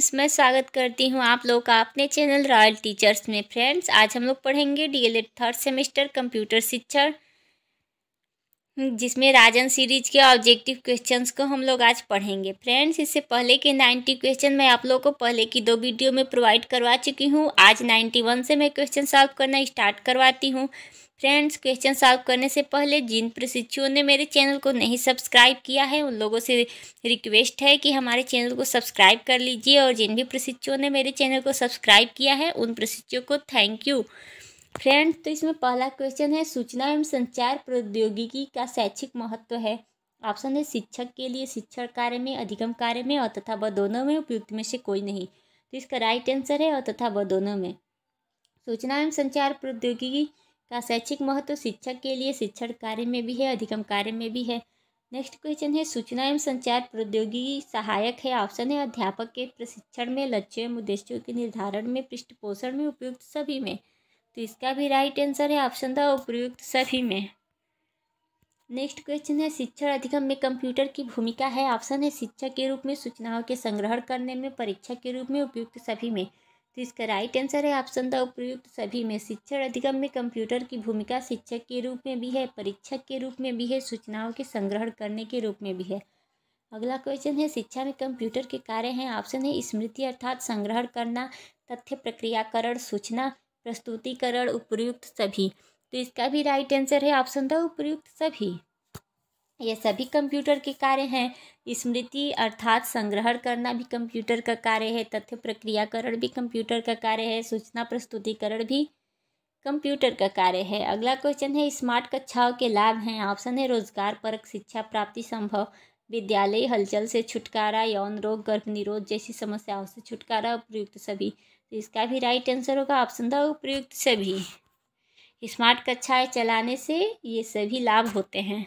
friends मैं स्वागत करती हूँ आप लोग का अपने चैनल रॉयल टीचर्स में फ्रेंड्स आज हम लोग पढ़ेंगे डीएलएड थर्ड सेमेस्टर कंप्यूटर शिक्षा जिसमें राजन सीरीज के ऑब्जेक्टिव क्वेश्चंस को हम लोग आज पढ़ेंगे फ्रेंड्स इससे पहले के नाइन्टी क्वेश्चन मैं आप लोगों को पहले की दो वीडियो में प्रोवाइड करवा चुकी हूँ आज नाइन्टी से मैं क्वेश्चन सॉल्व करना स्टार्ट करवाती हूँ फ्रेंड्स क्वेश्चन सॉल्व करने से पहले जिन प्रशिक्षुओं ने मेरे चैनल को नहीं सब्सक्राइब किया है उन लोगों से रिक्वेस्ट है कि हमारे चैनल को सब्सक्राइब कर लीजिए और जिन भी प्रशिक्षुओं ने मेरे चैनल को सब्सक्राइब किया है उन प्रशिक्षुओं को थैंक यू फ्रेंड्स तो इसमें पहला क्वेश्चन है सूचना एवं संचार प्रौद्योगिकी का शैक्षिक महत्व है ऑप्शन है शिक्षक के लिए शिक्षण कार्य में अधिगम कार्य में और तथा व दोनों में उपयुक्त में से कोई नहीं तो इसका राइट आंसर है और तथा व दोनों में सूचना एवं संचार प्रौद्योगिकी का शैक्षिक महत्व शिक्षक के लिए शिक्षण कार्य में भी है अधिगम कार्य में भी है नेक्स्ट क्वेश्चन है सूचना एवं संचार प्रौद्योगिकी सहायक है ऑप्शन है अध्यापक के प्रशिक्षण में लक्ष्यों एवं उद्देश्यों के निर्धारण में पृष्ठपोषण में उपयुक्त सभी में तो इसका भी राइट आंसर है ऑप्शन था उपयुक्त सभी में नेक्स्ट क्वेश्चन है शिक्षण अधिगम में कंप्यूटर की भूमिका है ऑप्शन है शिक्षा के रूप में सूचनाओं के संग्रहण करने में परीक्षा के रूप में उपयुक्त सभी में तो इसका राइट आंसर है ऑप्शन द उपयुक्त सभी में शिक्षण अधिगम में कंप्यूटर की भूमिका शिक्षक के रूप में भी है परीक्षक के रूप में भी है सूचनाओं के संग्रहण करने के रूप में भी है अगला क्वेश्चन है शिक्षा में कंप्यूटर के कार्य हैं ऑप्शन है स्मृति अर्थात संग्रहण करना तथ्य प्रक्रियाकरण सूचना प्रस्तुतिकरण उपयुक्त सभी तो इसका भी राइट आंसर है ऑप्शन द उपयुक्त सभी ये सभी कंप्यूटर के कार्य हैं स्मृति अर्थात संग्रहण करना भी कंप्यूटर का कार्य है तथ्य प्रक्रियाकरण भी कंप्यूटर का कार्य है सूचना प्रस्तुतिकरण भी कंप्यूटर का कार्य है अगला क्वेश्चन है स्मार्ट कक्षाओं के लाभ हैं ऑप्शन है रोजगार परक शिक्षा प्राप्ति संभव विद्यालय हलचल से छुटकारा यौन रोग गर्भ निरोध जैसी समस्याओं से छुटकारा उपयुक्त सभी तो इसका भी राइट आंसर होगा ऑप्शन था उपयुक्त सभी स्मार्ट कक्षाएं चलाने से ये सभी लाभ होते हैं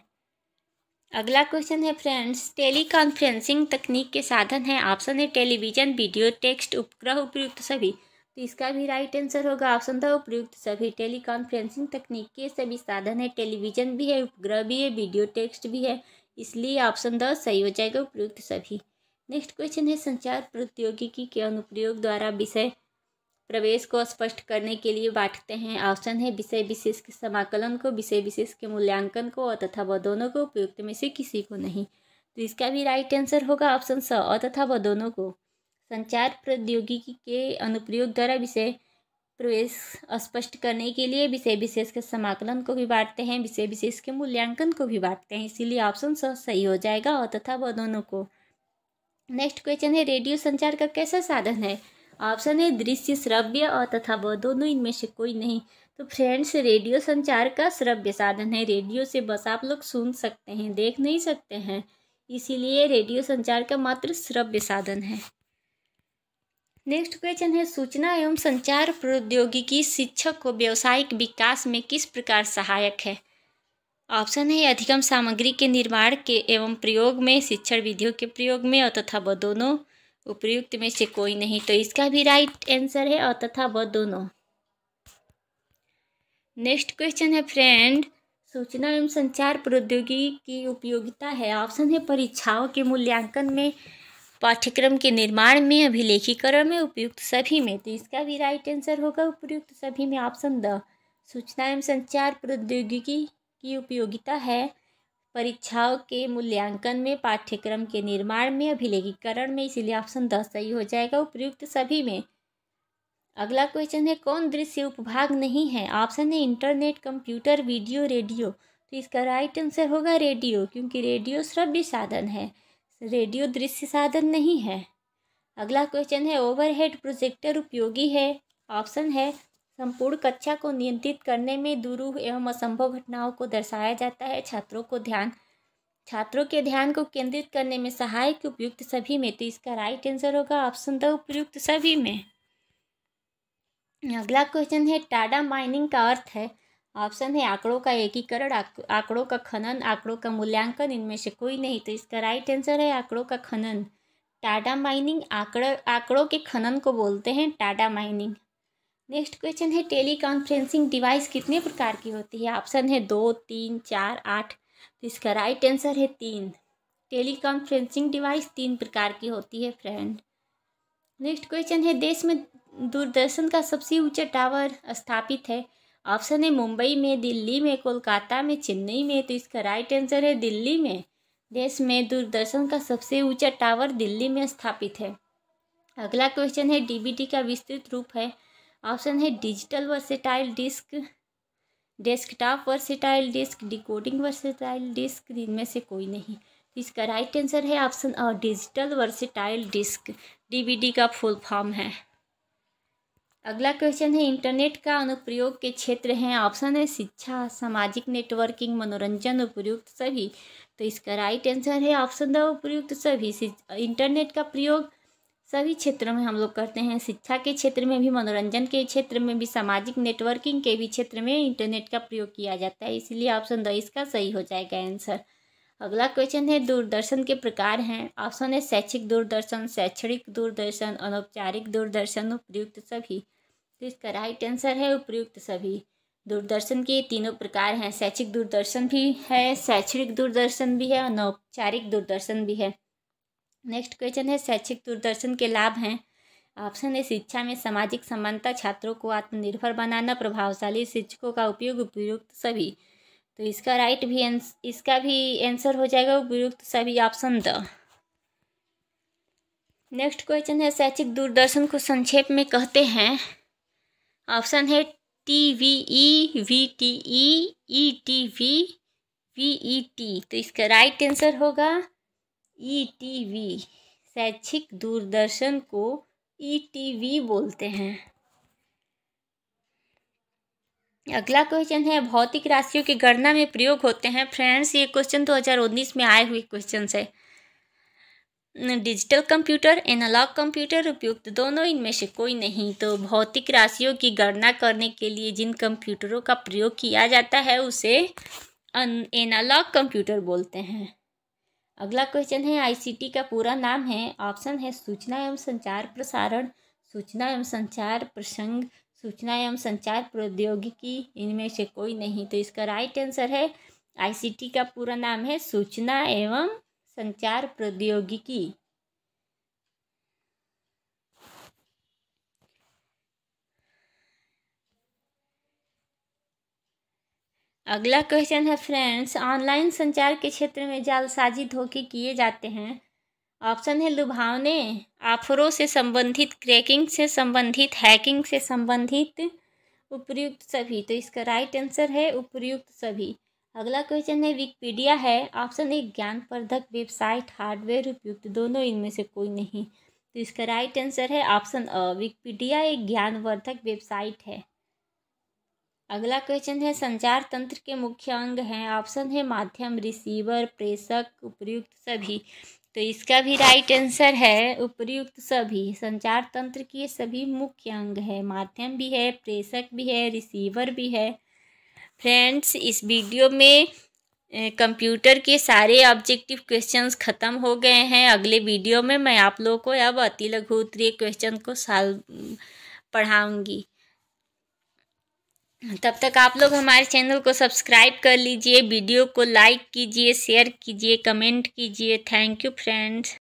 अगला क्वेश्चन है फ्रेंड्स टेली कॉन्फ्रेंसिंग तकनीक के साधन हैं ऑप्शन है टेलीविज़न वीडियो टेक्स्ट उपग्रह उपयुक्त सभी तो इसका भी राइट आंसर होगा ऑप्शन था उपयुक्त सभी टेली कॉन्फ्रेंसिंग तकनीक के सभी साधन है टेलीविज़न भी है उपग्रह भी है वीडियो टेक्स्ट भी है इसलिए ऑप्शन द सही हो जाएगा उपयुक्त सभी नेक्स्ट क्वेश्चन है संचार प्रौद्योगिकी के अनुप्रयोग द्वारा विषय प्रवेश को स्पष्ट करने के लिए बांटते हैं ऑप्शन है विषय विशेष के समाकलन को विषय विशेष के मूल्यांकन को और तथा वह दोनों को उपयुक्त में से किसी को नहीं तो इसका भी राइट आंसर होगा ऑप्शन स और तथा वह दोनों को संचार प्रौद्योगिकी के अनुप्रयोग द्वारा विषय प्रवेश स्पष्ट करने के लिए विषय विशेष के समाकलन को भी बांटते हैं विषय विशेष के मूल्यांकन को भी बांटते हैं इसीलिए ऑप्शन स सही हो जाएगा और तथा वह दोनों को नेक्स्ट क्वेश्चन है रेडियो संचार का कैसा साधन है ऑप्शन है दृश्य श्रव्य और तथा वह दोनों इनमें से कोई नहीं तो फ्रेंड्स रेडियो संचार का श्रव्य साधन है रेडियो से बस आप लोग सुन सकते हैं देख नहीं सकते हैं इसीलिए रेडियो संचार का मात्र श्रव्य साधन है नेक्स्ट क्वेश्चन है सूचना एवं संचार प्रौद्योगिकी शिक्षक को व्यावसायिक विकास में किस प्रकार सहायक है ऑप्शन है अधिकम सामग्री के निर्माण के एवं प्रयोग में शिक्षण विधियों के प्रयोग में और तथा वह दोनों उपयुक्त में से कोई नहीं तो इसका भी राइट आंसर है और तथा वह दोनों नेक्स्ट क्वेश्चन है फ्रेंड सूचना एवं संचार प्रौद्योगिकी की उपयोगिता है ऑप्शन है परीक्षाओं के मूल्यांकन में पाठ्यक्रम के निर्माण में अभिलेखीकरण में उपयुक्त सभी में तो इसका भी राइट आंसर होगा उपयुक्त सभी में ऑप्शन द सूचना एवं संचार प्रौद्योगिकी की उपयोगिता है परीक्षाओं के मूल्यांकन में पाठ्यक्रम के निर्माण में अभिलेखीकरण में इसीलिए ऑप्शन दस सही हो जाएगा उपयुक्त सभी में अगला क्वेश्चन है कौन दृश्य उपभाग नहीं है ऑप्शन है इंटरनेट कंप्यूटर वीडियो रेडियो तो इसका राइट आंसर होगा रेडियो क्योंकि रेडियो श्रव्य साधन है रेडियो दृश्य साधन नहीं है अगला क्वेश्चन है ओवरहेड प्रोजेक्टर उपयोगी है ऑप्शन है संपूर्ण कक्षा को नियंत्रित करने में दुरूह एवं असंभव घटनाओं को दर्शाया जाता है छात्रों को ध्यान छात्रों के ध्यान को केंद्रित करने में सहायक उपयुक्त सभी में तो इसका राइट आंसर होगा ऑप्शन द उपयुक्त सभी में अगला क्वेश्चन है टाडा माइनिंग का अर्थ है ऑप्शन है आंकड़ों का एकीकरण आंकड़ों का खनन आंकड़ों का मूल्यांकन इनमें से कोई नहीं तो इसका राइट आंसर है आंकड़ों का खनन टाटा माइनिंग आंकड़ आंकड़ों के खनन को बोलते हैं टाटा माइनिंग नेक्स्ट क्वेश्चन है टेली कॉन्फ्रेंसिंग डिवाइस कितने प्रकार की होती है ऑप्शन है दो तीन चार आठ तो इसका राइट आंसर है तीन टेली कॉन्फ्रेंसिंग डिवाइस तीन प्रकार की होती है फ्रेंड नेक्स्ट क्वेश्चन है देश में दूरदर्शन का सबसे ऊंचा टावर स्थापित है ऑप्शन है मुंबई में दिल्ली में कोलकाता में चेन्नई में तो इसका राइट आंसर है दिल्ली में देश में दूरदर्शन का सबसे ऊंचा टावर दिल्ली में स्थापित है अगला क्वेश्चन है डीबीटी का विस्तृत रूप है ऑप्शन है digital versatile disc desktop versatile disc decoding versatile disc इनमें से कोई नहीं तो इसका राइट आंसर है ऑप्शन और डिजिटल वर्सेटाइल डिस्क डीवीडी का फुल फॉर्म है अगला क्वेश्चन है इंटरनेट का अनुप्रयोग के क्षेत्र हैं ऑप्शन है शिक्षा सामाजिक नेटवर्किंग मनोरंजन उपयुक्त सभी तो इसका राइट आंसर है ऑप्शन द उपयुक्त सभी इंटरनेट का प्रयोग सभी क्षेत्रों में हम लोग करते हैं शिक्षा के क्षेत्र में भी मनोरंजन के क्षेत्र में भी सामाजिक नेटवर्किंग के भी क्षेत्र में इंटरनेट का प्रयोग किया जाता है इसीलिए ऑप्शन द इसका सही हो जाएगा आंसर अगला क्वेश्चन है दूरदर्शन के प्रकार हैं ऑप्शन है शैक्षिक दूरदर्शन शैक्षणिक दूरदर्शन अनौपचारिक दूरदर्शन उपयुक्त सभी तो इसका राइट आंसर है उपयुक्त सभी दूरदर्शन के तीनों प्रकार हैं शैक्षिक दूरदर्शन भी है शैक्षणिक दूरदर्शन भी है अनौपचारिक दूरदर्शन भी है नेक्स्ट क्वेश्चन है शैक्षिक दूरदर्शन के लाभ हैं ऑप्शन है शिक्षा में सामाजिक समानता छात्रों को आत्मनिर्भर बनाना प्रभावशाली शिक्षकों का उपयोग उपयुक्त सभी तो इसका राइट भी इसका भी आंसर हो जाएगा उपयुक्त सभी ऑप्शन द नेक्स्ट क्वेश्चन है शैक्षिक दूरदर्शन को संक्षेप में कहते हैं ऑप्शन है T V E V T E E T V V E T तो इसका राइट आंसर होगा ई टी वी शैक्षिक दूरदर्शन को ई टी वी बोलते हैं अगला क्वेश्चन है भौतिक राशियों की गणना में प्रयोग होते हैं फ्रेंड्स ये क्वेश्चन 2019 में आए हुए क्वेश्चन है डिजिटल कंप्यूटर एनालॉग कंप्यूटर उपयुक्त दोनों इनमें से कोई नहीं तो भौतिक राशियों की गणना करने के लिए जिन कंप्यूटरों का प्रयोग किया जाता है उसे एनालॉग कंप्यूटर बोलते हैं अगला क्वेश्चन है आईसीटी का पूरा नाम है ऑप्शन है सूचना एवं संचार प्रसारण सूचना एवं संचार प्रसंग सूचना एवं संचार प्रौद्योगिकी इनमें से कोई नहीं तो इसका राइट आंसर है आईसीटी का पूरा नाम है सूचना एवं संचार प्रौद्योगिकी अगला क्वेश्चन है फ्रेंड्स ऑनलाइन संचार के क्षेत्र में जालसाजी धोखे किए जाते हैं ऑप्शन है लुभावने आफरों से संबंधित क्रैकिंग से संबंधित हैकिंग से संबंधित उपयुक्त सभी तो इसका राइट आंसर है उपयुक्त सभी अगला क्वेश्चन है विकिपीडिया है ऑप्शन एक ज्ञानवर्धक वेबसाइट हार्डवेयर उपयुक्त दोनों इनमें से कोई नहीं तो इसका राइट आंसर है ऑप्शन अ विकिपीडिया एक ज्ञानवर्धक वेबसाइट है अगला क्वेश्चन है संचार तंत्र के मुख्य अंग हैं ऑप्शन है माध्यम रिसीवर प्रेषक उपयुक्त सभी तो इसका भी राइट आंसर है उपयुक्त सभी संचार तंत्र के सभी मुख्य अंग है माध्यम भी है प्रेषक भी है रिसीवर भी है फ्रेंड्स इस वीडियो में कंप्यूटर के सारे ऑब्जेक्टिव क्वेश्चंस ख़त्म हो गए हैं अगले वीडियो में मैं आप लोगों को अब अति लघु उत्तरीय क्वेश्चन को साल पढ़ाऊंगी तब तक आप लोग हमारे चैनल को सब्सक्राइब कर लीजिए वीडियो को लाइक कीजिए शेयर कीजिए कमेंट कीजिए थैंक यू फ्रेंड्स